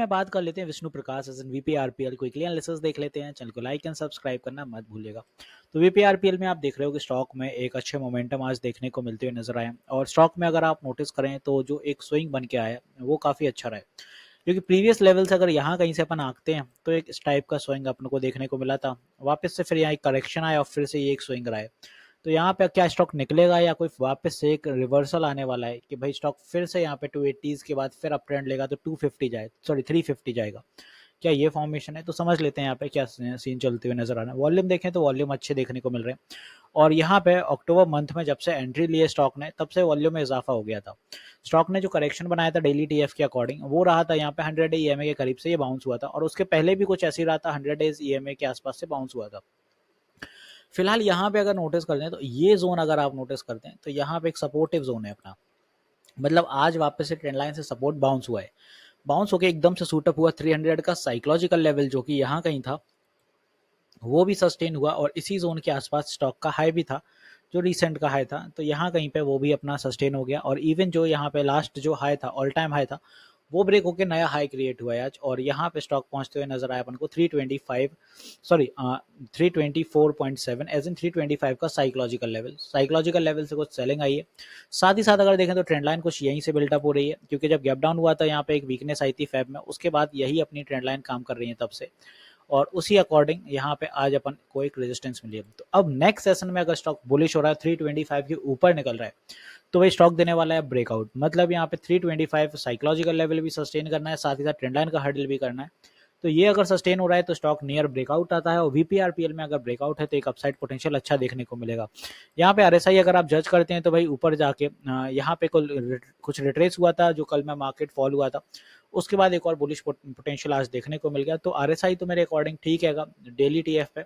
में बात कर लेते हैं Vishnu Prakash as an VPRPL quickly analysis देख लेते हैं चैनल को लाइक एंड सब्सक्राइब करना मत भूलिएगा तो वीपीआरपीएल में आप देख रहे हो कि स्टॉक में एक अच्छे मोमेंटम आज देखने को मिलते हुए नजर आए और स्टॉक में अगर आप नोटिस करें तो जो एक स्विंग बन के आया वो काफ़ी अच्छा रहा क्योंकि प्रीवियस लेवल से अगर यहाँ कहीं से अपन आंकते हैं तो एक इस टाइप का स्विंग अपन को देखने को मिला था वापस से फिर यहाँ एक करेक्शन आया और फिर से ये एक स्विंग रहा है तो यहाँ पे क्या स्टॉक निकलेगा या कोई वापस से एक रिवर्सल आने वाला है कि भाई स्टॉक फिर से यहाँ पे टू एटीज़ के बाद फिर अप ट्रेंड लेगा तो टू फिफ्टी जाए सॉरी थ्री फिफ्टी जाएगा क्या ये फॉर्मेशन है तो समझ लेते हैं यहाँ पे क्या सीन चलते हुए नजर आ रहे हैं वॉल्यूम देखें तो वॉल्यूम अच्छे देखने को मिल रहे हैं और यहाँ पे अक्टूबर मंथ में जब से एंट्री लिए स्टॉक ने तब से वॉल्यूम में इजाफा हो गया था स्टॉक ने जो करेक्शन बनाया था डेली टीएफ के अकॉर्डिंग वो रहा था यहाँ पे हंड्रेड ई e के करीब से ये बाउंस हुआ था और उसके पहले भी कुछ ऐसी रहा था हंड्रेड डेज ई के आसपास से बाउंस हुआ था फिलहाल यहाँ पे अगर नोटिस कर दें तो ये जोन अगर आप नोटिस करते हैं तो यहाँ पे एक सपोर्टिव जोन है अपना मतलब आज वापस से ट्रेंड लाइन से सपोर्ट बाउंस हुआ है बाउंस होकर एकदम से सूटअप हुआ 300 का साइकोलॉजिकल लेवल जो कि यहाँ कहीं था वो भी सस्टेन हुआ और इसी जोन के आसपास स्टॉक का हाई भी था जो रिसेंट का हाई था तो यहाँ कहीं पे वो भी अपना सस्टेन हो गया और इवन जो यहाँ पे लास्ट जो हाई था ऑल टाइम हाई था वो ब्रेक होकर नया हाई क्रिएट हुआ है आज और यहाँ पे स्टॉक पहुंचते हुए नजर आया अपन को 325 सॉरी 324.7 एज इन 325 का साइकोलॉजिकल लेवल साइकोलॉजिकल लेवल से कुछ सेलिंग आई है साथ ही साथ अगर देखें तो ट्रेंड लाइन कुछ यहीं से बिल्टअप हो रही है क्योंकि जब गैप डाउन हुआ था यहाँ पे एक वीकनेस आई थी फैब में उसके बाद यही अपनी ट्रेंड लाइन काम कर रही है तब से और उसी अकॉर्डिंग यहाँ पे आज अपन को एक रेजिस्टेंस मिली है तो अब नेक्स्ट सेशन में अगर स्टॉक बुलिश हो रहा है थ्री ट्वेंटी फाइव के ऊपर निकल रहा है तो वही स्टॉक देने वाला है ब्रेकआउट मतलब यहाँ पे three twenty five psychological level भी सस्टेन करना है साथ ही साथ ट्रेंडलाइन का हर्डल भी करना है तो ये अगर सस्टेन हो रहा है तो स्टॉक नियर ब्रेकआउट आता है और वीपीआरपीएल में अगर ब्रेकआउट है तो एक अपसाइड पोटेंशियल अच्छा देखने को मिलेगा यहाँ पे आरएसआई अगर आप जज करते हैं तो भाई ऊपर जाके यहाँ पे कुछ रिट्रेस हुआ था जो कल में मार्केट फॉल हुआ था उसके बाद एक और बुलिश पोटेंशियल आज देखने को मिल गया तो आर तो मेरे अकॉर्डिंग ठीक है डेली टी पे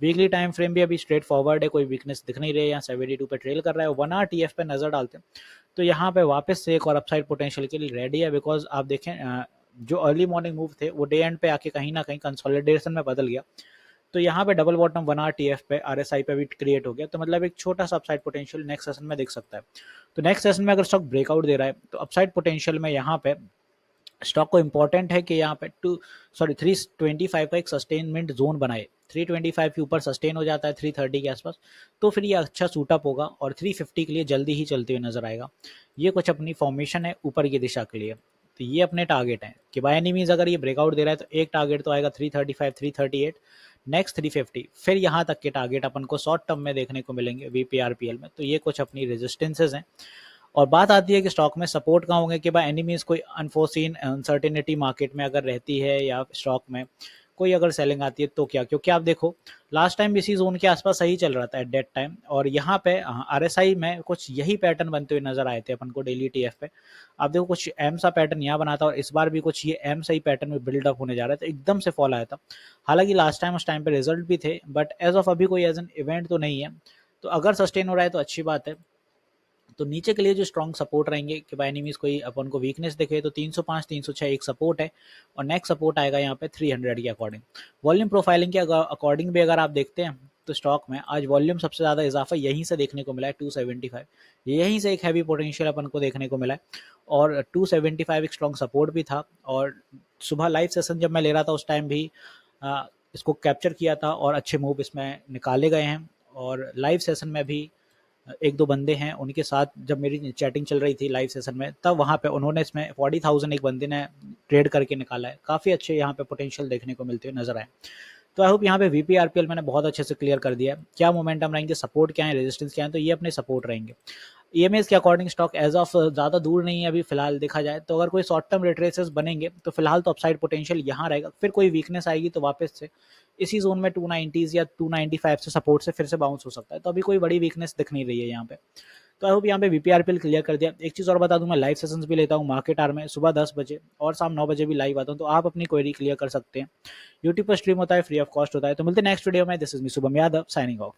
वीकली टाइम फ्रेम भी अभी स्ट्रेट फॉरवर्ड है कोई वीकनेस दिख नहीं रही है यहाँ सेवेंटी टू पे ट्रेल कर रहा है वन आर टी पे नजर डालते हैं तो यहाँ पे वापस से एक और अपसाइड पोटेंशियल के लिए रेडी है बिकॉज आप देखें जो अर्ली मॉर्निंग मूव थे वो डे एंड पे आके कहीं ना कहीं कंसोलिडेशन में बदल गया तो यहाँ पे double bottom one R T F पे आर एस आई पे भी क्रिएट हो गया तो मतलब एक छोटा सा अपसाइड पोटेंशियल नेक्स्ट सेशन में देख सकता है तो नेक्स्ट सेशन में अगर स्टॉक ब्रेकआउट दे रहा है तो अपसाइड पोटेंशियल में यहाँ पे स्टॉक को इंपॉर्टेंट है कि यहाँ पे two sorry three twenty five का एक सस्टेनमेंट जोन बनाए थ्री ट्वेंटी फाइव के ऊपर सस्टेन हो जाता है थ्री थर्टी के आसपास तो फिर ये अच्छा सूटअप होगा और थ्री फिफ्टी के लिए जल्दी ही चलते हुए नजर आएगा ये कुछ अपनी फॉर्मेशन है ऊपर की दिशा के लिए तो ये अपने टारगेट हैं कि बाय एनी मीन्स अगर ये ब्रेकआउट दे रहा है तो एक टारगेट तो आएगा 335 338 नेक्स्ट 350 फिर यहाँ तक के टारगेट अपन को शॉर्ट टर्म में देखने को मिलेंगे V P R P L में तो ये कुछ अपनी रेजिस्टेंसेज हैं और बात आती है कि स्टॉक में सपोर्ट कहाँ होंगे कि बाय एनी मीन्स कोई अनफोर्सिन अनसर्टिनिटी मार्केट में अगर रहती है या स्टॉक में कोई अगर सेलिंग आती है तो क्या क्योंकि आप देखो लास्ट टाइम इसी जोन के आसपास सही चल रहा था एट डेट टाइम और यहाँ पे आर एस आई में कुछ यही पैटर्न बनते हुए नजर आए थे अपन को डेली टी एफ पे आप देखो कुछ एम सा पैटर्न यहाँ बना था और इस बार भी कुछ ये एम सही पैटर्न में बिल्डअप होने जा रहा था तो एकदम से फॉल आया था हालांकि लास्ट टाइम उस टाइम पे रिजल्ट भी थे बट एज ऑफ अभी कोई एज एन इवेंट तो नहीं है तो अगर सस्टेन हो रहा है तो अच्छी बात है तो नीचे के लिए जो स्ट्रॉन्ग सपोर्ट रहेंगे कि बाई एनीमीज कोई अपन को वीकनेस देखे तो 305 306 एक सपोर्ट है और नेक्स्ट सपोर्ट आएगा यहाँ पे 300 के अकॉर्डिंग वॉल्यूम प्रोफाइलिंग के अकॉर्डिंग भी अगर आप देखते हैं तो स्टॉक में आज वॉल्यूम सबसे ज़्यादा इजाफा यहीं से देखने को मिला है टू यहीं से एक हैवी पोटेंशियल अपन को देखने को मिला है और 275 एक स्ट्रॉन्ग सपोर्ट भी था और सुबह लाइव सेशन जब मैं ले रहा था उस टाइम भी इसको कैप्चर किया था और अच्छे मूव इसमें निकाले गए हैं और लाइव सेशन में भी एक दो बंदे हैं उनके साथ जब मेरी चैटिंग चल रही थी लाइव सेशन में तब वहाँ पे उन्होंने इसमें फोर्टी थाउजेंड एक बंदे ने ट्रेड करके निकाला है काफ़ी अच्छे यहाँ पे पोटेंशियल देखने को मिलते हुए नजर आए तो आई होप यहाँ पे वी पी मैंने बहुत अच्छे से क्लियर कर दिया क्या मोमेंटम रहेंगे सपोर्ट क्या है रेजिस्टेंस क्या है तो ये अपने सपोर्ट रहेंगे ई e एम के अकॉर्डिंग स्टॉक एज ऑफ ज़्यादा दूर नहीं है अभी फिलहाल देखा जाए तो अगर कोई शॉर्ट टर्म रिट्रेसेस बनेंगे तो फिलहाल तो अपसाइड पोटेंशियल यहाँ रहेगा फिर कोई वीकनेस आएगी तो वापस से इसी जोन में टू 290s या टू फाइव से सपोर्ट से फिर से बाउंस हो सकता है तो अभी कोई बड़ी वीकनेस दिख नहीं रही है यहाँ पे तो आई होप यहाँ पे वी पी क्लियर कर दिया एक चीज़ और बता दूँ मैं लाइव सेशंस भी लेता हूँ मार्केट आर में सुबह दस बजे और शाम नौ बजे भी लाइव आता हूँ तो आप अपनी क्वेरी क्लियर कर सकते हैं यूट्यूब पर स्ट्रीम होता है फ्री ऑफ कॉस्ट होता है तो मिलते नेक्स्ट वीडियो में this is me Shubham Yadav signing of